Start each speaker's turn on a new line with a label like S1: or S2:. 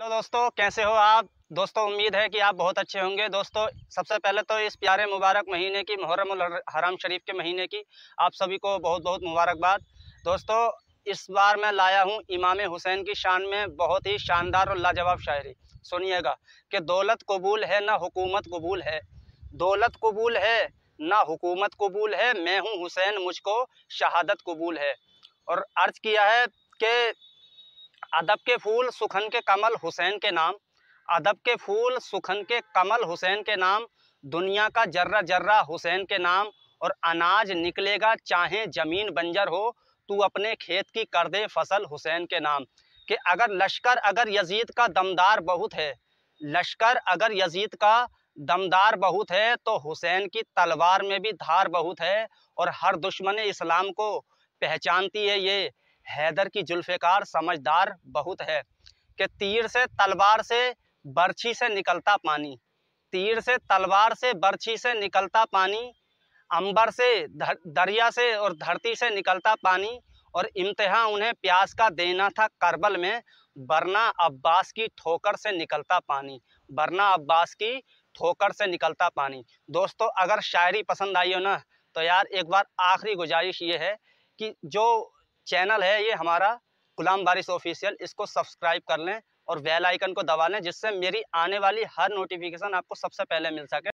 S1: hello दोस्तों कैसे हो आप दोस्तों उम्मीद है कि आप बहुत अच्छे होंगे दोस्तों सबसे पहले तो इस प्यारे मुबारक महीने की मुहर्रम हराम शरीफ के महीने की आप सभी को बहुत बहुत मुबारकबाद दोस्तों इस बार मैं लाया हूँ इमाम हुसैन की शान में बहुत ही शानदार और लाजवाब शायरी सुनिएगा कि दौलत कबूल है ना हुकूमत कबूल है दौलत कबूल है ना हुकूमत कबूल है मैं हूँ हुसैन मुझको शहादत कबूल है और अर्ज़ किया है कि अदब के फूल सुखन के कमल हुसैन के नाम अदब के फूल सुखन के कमल हुसैन के नाम दुनिया का जर्रा जर्रा हुसैन के नाम और अनाज निकलेगा चाहे जमीन बंजर हो तू अपने खेत की कर दे फसल हुसैन के नाम कि अगर लश्कर अगर यजीद का दमदार बहुत है लश्कर अगर यजीद का दमदार बहुत है तो हुसैन की तलवार में भी धार बहुत है और हर दुश्मन इस्लाम को पहचानती है ये हैदर की जुल्फेकार समझदार बहुत है कि तीर से तलवार से बर्छी से निकलता पानी तीर से तलवार से बर्छी से निकलता पानी अंबर से दरिया से और धरती से निकलता पानी और इम्तहा उन्हें प्यास का देना था करबल में बरना अब्बास की ठोकर से निकलता पानी बरना अब्बास की ठोकर से निकलता पानी दोस्तों अगर शायरी पसंद आई हो ना तो यार एक बार आखिरी गुजारिश ये है कि जो चैनल है ये हमारा गुलाम बारिश ऑफिशियल इसको सब्सक्राइब कर लें और बेल आइकन को दबा लें जिससे मेरी आने वाली हर नोटिफिकेशन आपको सबसे पहले मिल सके